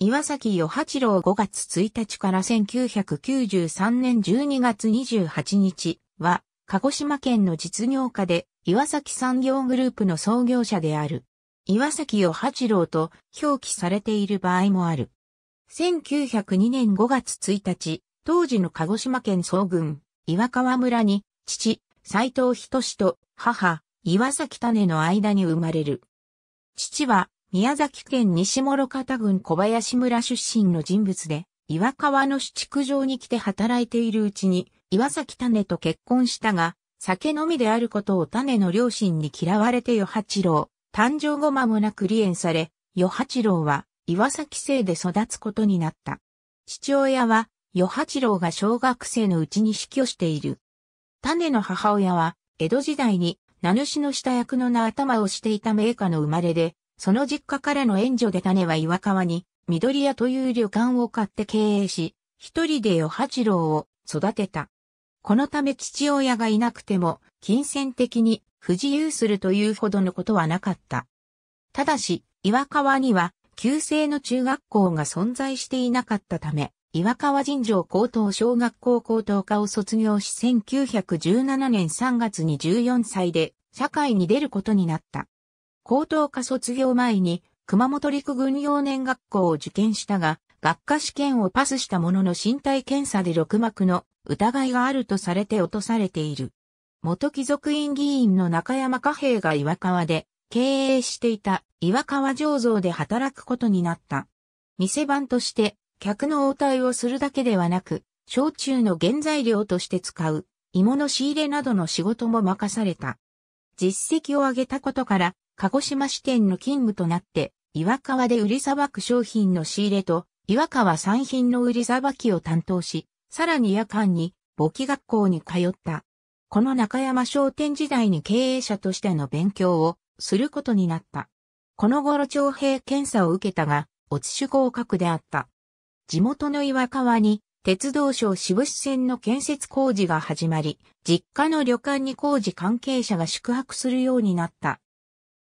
岩崎与八郎5月1日から1993年12月28日は、鹿児島県の実業家で、岩崎産業グループの創業者である。岩崎与八郎と表記されている場合もある。1902年5月1日、当時の鹿児島県総軍、岩川村に、父、斎藤仁と母、岩崎種の間に生まれる。父は、宮崎県西諸方郡小林村出身の人物で、岩川の市畜場に来て働いているうちに、岩崎種と結婚したが、酒のみであることを種の両親に嫌われて与八郎、誕生後間もなく離縁され、与八郎は岩崎生で育つことになった。父親は与八郎が小学生のうちに死去している。種の母親は江戸時代に名主の下役の名頭をしていた名家の生まれで、その実家からの援助で種は岩川に、緑屋という旅館を買って経営し、一人で与八郎を育てた。このため父親がいなくても、金銭的に不自由するというほどのことはなかった。ただし、岩川には、旧制の中学校が存在していなかったため、岩川尋常高等小学校高等科を卒業し1917年3月に14歳で社会に出ることになった。高等科卒業前に熊本陸軍幼年学校を受験したが、学科試験をパスしたものの身体検査で六幕の疑いがあるとされて落とされている。元貴族院議員の中山貨幣が岩川で経営していた岩川醸造で働くことになった。店番として客の応対をするだけではなく、焼酎の原材料として使う芋の仕入れなどの仕事も任された。実績を上げたことから、鹿児島支店の勤務となって、岩川で売りさばく商品の仕入れと、岩川産品の売りさばきを担当し、さらに夜間に簿記学校に通った。この中山商店時代に経営者としての勉強をすることになった。この頃徴兵検査を受けたが、おつし合格であった。地元の岩川に鉄道省渋部支線の建設工事が始まり、実家の旅館に工事関係者が宿泊するようになった。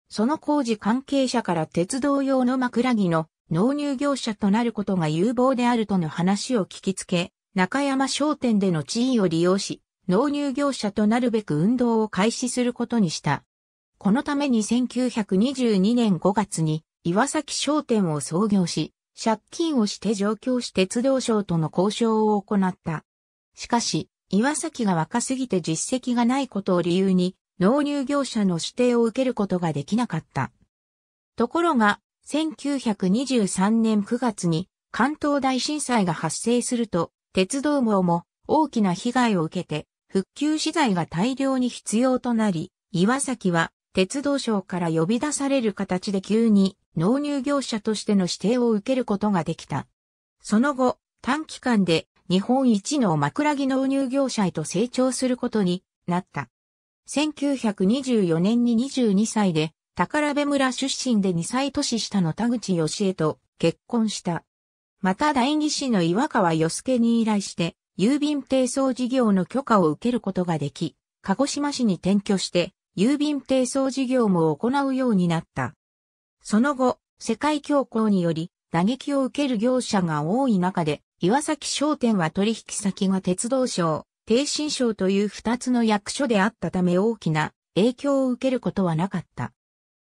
その工事関係者から鉄道用の枕木の納入業者となることが有望であるとの話を聞きつけ、中山商店での地位を利用し、納入業者となるべく運動を開始することにした。このために1922年5月に岩崎商店を創業し、借金をして上京し鉄道省との交渉を行った。しかし、岩崎が若すぎて実績がないことを理由に、納入業者の指定を受けることができなかった。ところが、1923年9月に関東大震災が発生すると、鉄道網も大きな被害を受けて、復旧資材が大量に必要となり、岩崎は鉄道省から呼び出される形で急に納入業者としての指定を受けることができた。その後、短期間で日本一の枕木納入業者へと成長することになった。1924年に22歳で、宝部村出身で2歳年下の田口義恵と結婚した。また第二子の岩川義介に依頼して、郵便低送事業の許可を受けることができ、鹿児島市に転居して、郵便低送事業も行うようになった。その後、世界恐慌により、打撃を受ける業者が多い中で、岩崎商店は取引先が鉄道省、低新省という二つの役所であったため大きな影響を受けることはなかった。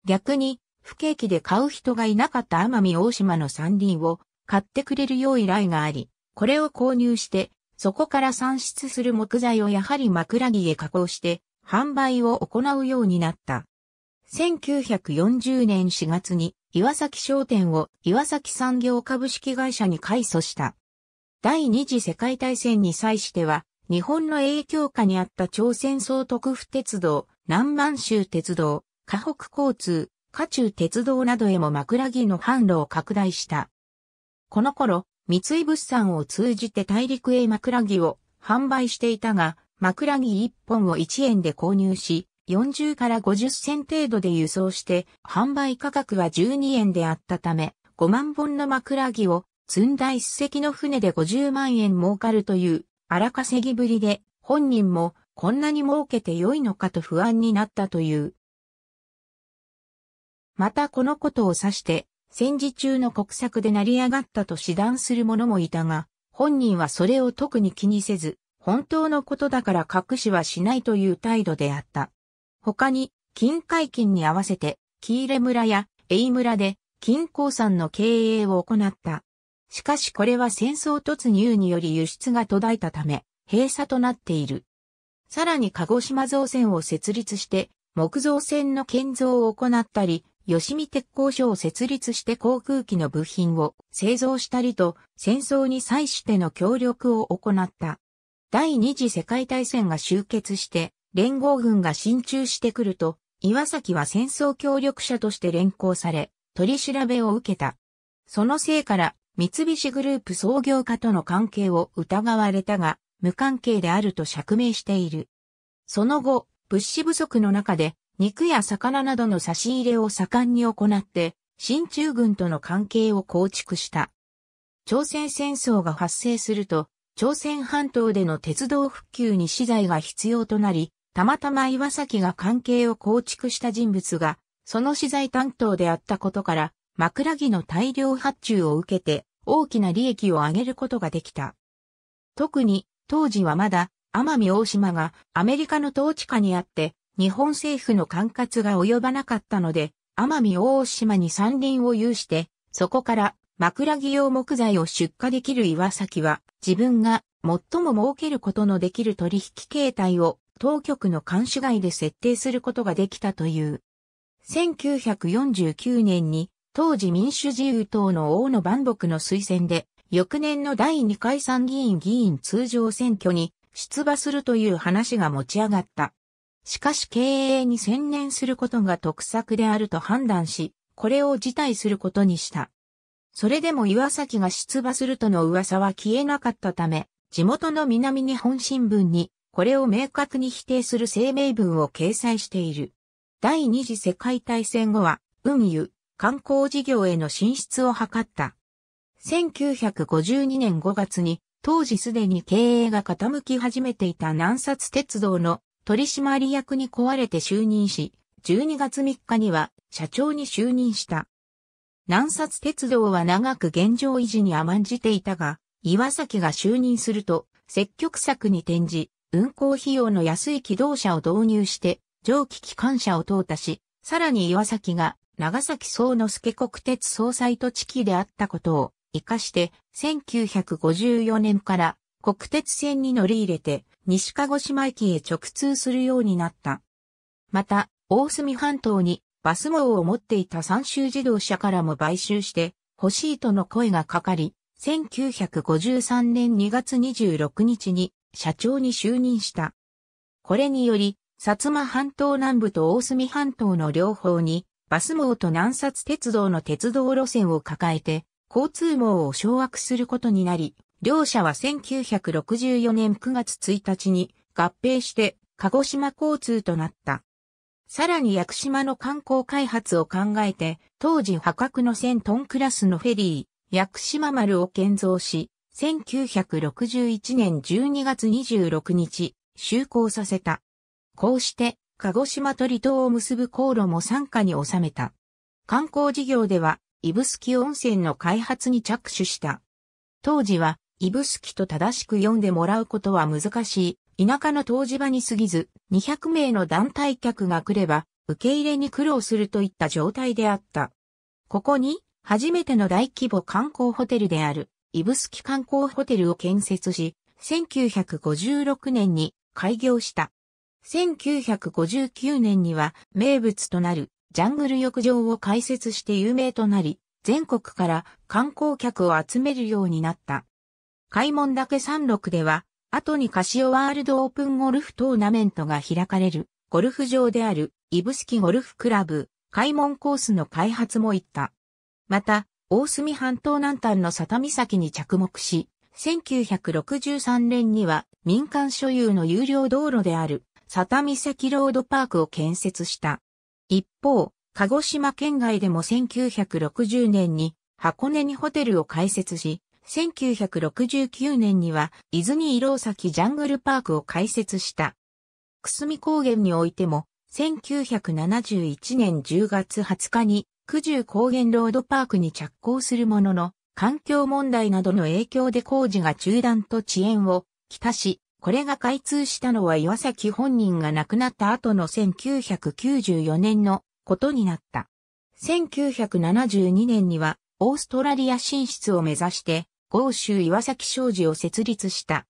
逆に、不景気で買う人がいなかった奄美大島の山林を買ってくれるよう依頼があり、これを購入して、そこから産出する木材をやはり枕木へ加工して、販売を行うようになった。1940年4月に岩崎商店を岩崎産業株式会社に改組した。第二次世界大戦に際しては日本の影響下にあった朝鮮総督府鉄道、南満州鉄道、河北交通、河中鉄道などへも枕木の販路を拡大した。この頃、三井物産を通じて大陸へ枕木を販売していたが、枕木1本を1円で購入し、40から50銭程度で輸送して、販売価格は12円であったため、5万本の枕木を積んだ一隻の船で50万円儲かるという荒稼ぎぶりで、本人もこんなに儲けて良いのかと不安になったという。またこのことを指して、戦時中の国策で成り上がったと指断する者もいたが、本人はそれを特に気にせず、本当のことだから隠しはしないという態度であった。他に、金海金に合わせて、喜入村やイ村で金鉱山の経営を行った。しかしこれは戦争突入により輸出が途絶えたため、閉鎖となっている。さらに鹿児島造船を設立して、木造船の建造を行ったり、吉見鉄工所を設立して航空機の部品を製造したりと、戦争に際しての協力を行った。第二次世界大戦が終結して、連合軍が進駐してくると、岩崎は戦争協力者として連行され、取り調べを受けた。そのせいから三菱グループ創業家との関係を疑われたが、無関係であると釈明している。その後、物資不足の中で、肉や魚などの差し入れを盛んに行って、新中軍との関係を構築した。朝鮮戦争が発生すると、朝鮮半島での鉄道復旧に資材が必要となり、たまたま岩崎が関係を構築した人物が、その資材担当であったことから、枕木の大量発注を受けて大きな利益を上げることができた。特に当時はまだ奄美大島がアメリカの統治下にあって日本政府の管轄が及ばなかったので奄美大島に山林を有してそこから枕木用木材を出荷できる岩崎は自分が最も儲けることのできる取引形態を当局の監視外で設定することができたという。1949年に当時民主自由党の大野万木の推薦で、翌年の第2回参議院議員通常選挙に出馬するという話が持ち上がった。しかし経営に専念することが得策であると判断し、これを辞退することにした。それでも岩崎が出馬するとの噂は消えなかったため、地元の南日本新聞にこれを明確に否定する声明文を掲載している。第二次世界大戦後は、運輸、観光事業への進出を図った。1952年5月に、当時すでに経営が傾き始めていた南札鉄道の取締役に壊れて就任し、12月3日には社長に就任した。南札鉄道は長く現状維持に甘んじていたが、岩崎が就任すると、積極策に転じ、運行費用の安い機動車を導入して、蒸気機関車を淘汰し、さらに岩崎が長崎総之助国鉄総裁と地期であったことを、活かして、1954年から国鉄線に乗り入れて、西鹿児島駅へ直通するようになった。また、大隅半島にバス網を持っていた三州自動車からも買収して欲しいとの声がかかり、1953年2月26日に社長に就任した。これにより、薩摩半島南部と大隅半島の両方にバス網と南札鉄道の鉄道路線を抱えて、交通網を掌握することになり、両社は1964年9月1日に合併して鹿児島交通となった。さらに屋久島の観光開発を考えて、当時破格の1000トンクラスのフェリー、屋久島丸を建造し、1961年12月26日、就航させた。こうして、鹿児島と離島を結ぶ航路も参加に収めた。観光事業では、イブスキ温泉の開発に着手した。当時は、イブスキと正しく読んでもらうことは難しい、田舎の湯治場に過ぎず、200名の団体客が来れば、受け入れに苦労するといった状態であった。ここに、初めての大規模観光ホテルである、イブスキ観光ホテルを建設し、1956年に開業した。1959年には名物となるジャングル浴場を開設して有名となり、全国から観光客を集めるようになった。開門岳山麓では、後にカシオワールドオープンゴルフトーナメントが開かれる、ゴルフ場である、イブスキゴルフクラブ、開門コースの開発も行った。また、大隅半島南端の里岬に着目し、1963年には民間所有の有料道路である佐田岬ロードパークを建設した。一方、鹿児島県外でも1960年に箱根にホテルを開設し、1969年には伊豆に色崎ジャングルパークを開設した。くすみ高原においても、1971年10月20日に九十高原ロードパークに着工するものの、環境問題などの影響で工事が中断と遅延をきたし、これが開通したのは岩崎本人が亡くなった後の1994年のことになった。1972年にはオーストラリア進出を目指して豪州岩崎商事を設立した。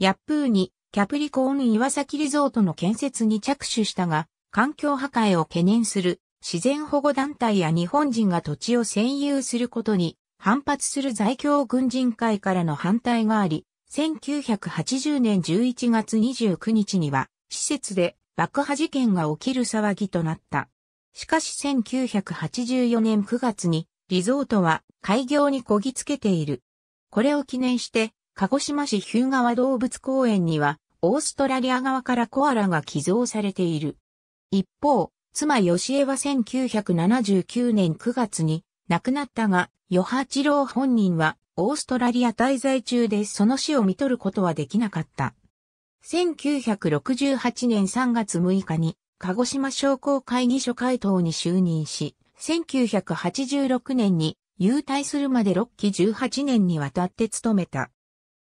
ヤップーにキャプリコーン岩崎リゾートの建設に着手したが、環境破壊を懸念する自然保護団体や日本人が土地を占有することに反発する在京軍人会からの反対があり、1980年11月29日には、施設で爆破事件が起きる騒ぎとなった。しかし1984年9月に、リゾートは開業にこぎつけている。これを記念して、鹿児島市日向川動物公園には、オーストラリア側からコアラが寄贈されている。一方、妻吉江は1979年9月に亡くなったが、与八郎本人はオーストラリア滞在中でその死を見取ることはできなかった。1968年3月6日に、鹿児島商工会議所会頭に就任し、1986年に優退するまで6期18年にわたって務めた。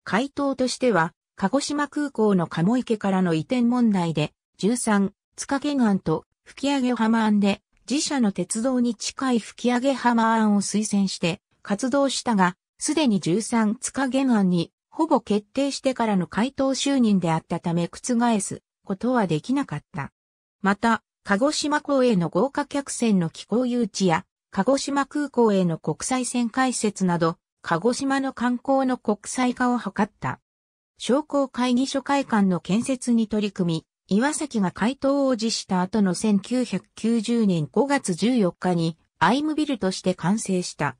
回答としては、鹿児島空港の鴨池からの移転問題で、13、塚県岸と吹上浜湾で、自社の鉄道に近い吹上浜湾を推薦して活動したが、すでに13塚原案に、ほぼ決定してからの回答就任であったため覆すことはできなかった。また、鹿児島港への豪華客船の寄港誘致や、鹿児島空港への国際線開設など、鹿児島の観光の国際化を図った。商工会議所会館の建設に取り組み、岩崎が回答を辞した後の1990年5月14日に、アイムビルとして完成した。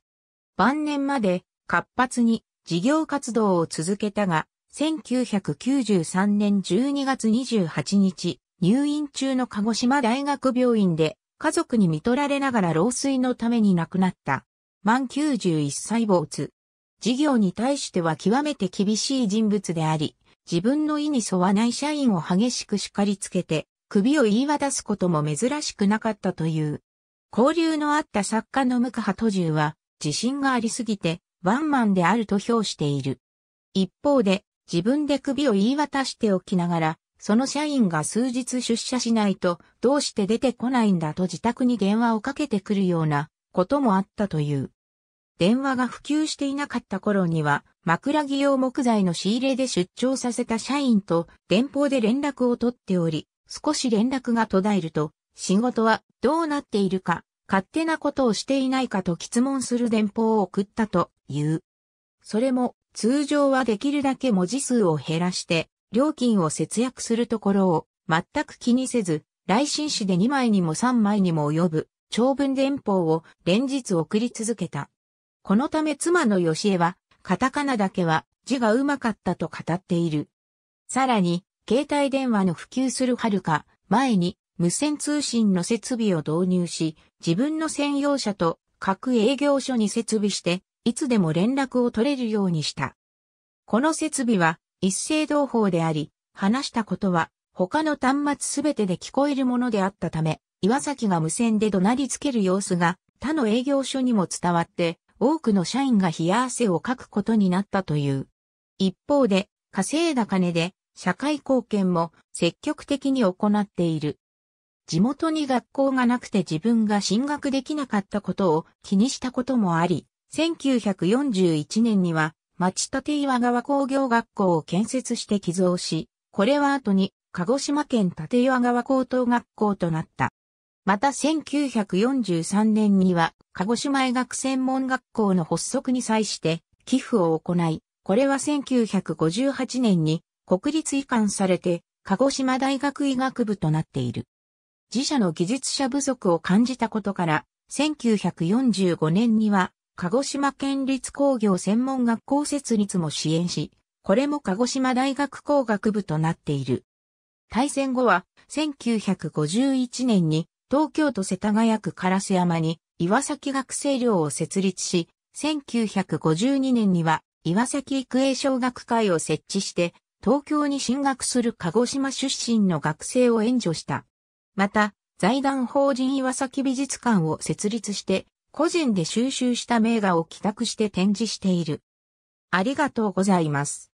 晩年まで活発に事業活動を続けたが、1993年12月28日、入院中の鹿児島大学病院で家族に見取られながら老衰のために亡くなった。満91歳没。事業に対しては極めて厳しい人物であり、自分の意に沿わない社員を激しく叱りつけて、首を言い渡すことも珍しくなかったという。交流のあった作家の向垢派途中は、自信がありすぎて、ワンマンであると評している。一方で、自分で首を言い渡しておきながら、その社員が数日出社しないと、どうして出てこないんだと自宅に電話をかけてくるようなこともあったという。電話が普及していなかった頃には、枕木用木材の仕入れで出張させた社員と電報で連絡を取っており、少し連絡が途絶えると、仕事はどうなっているか勝手なことをしていないかと質問する電報を送ったという。それも、通常はできるだけ文字数を減らして、料金を節約するところを、全く気にせず、来信紙で2枚にも3枚にも及ぶ、長文電報を連日送り続けた。このため妻の吉江は、カタカナだけは字がうまかったと語っている。さらに、携帯電話の普及するはるか前に無線通信の設備を導入し、自分の専用車と各営業所に設備して、いつでも連絡を取れるようにした。この設備は一斉同法であり、話したことは他の端末すべてで聞こえるものであったため、岩崎が無線で怒鳴りつける様子が他の営業所にも伝わって、多くの社員が冷や汗をかくことになったという。一方で、稼いだ金で社会貢献も積極的に行っている。地元に学校がなくて自分が進学できなかったことを気にしたこともあり、1941年には町立岩川工業学校を建設して寄贈し、これは後に鹿児島県立岩川高等学校となった。また1943年には鹿児島医学専門学校の発足に際して寄付を行い、これは1958年に国立移管されて鹿児島大学医学部となっている。自社の技術者不足を感じたことから、1945年には、鹿児島県立工業専門学校設立も支援し、これも鹿児島大学工学部となっている。大戦後は、1951年に東京都世田谷区烏山に岩崎学生寮を設立し、1952年には岩崎育英小学会を設置して、東京に進学する鹿児島出身の学生を援助した。また、財団法人岩崎美術館を設立して、個人で収集した名画を企画して展示している。ありがとうございます。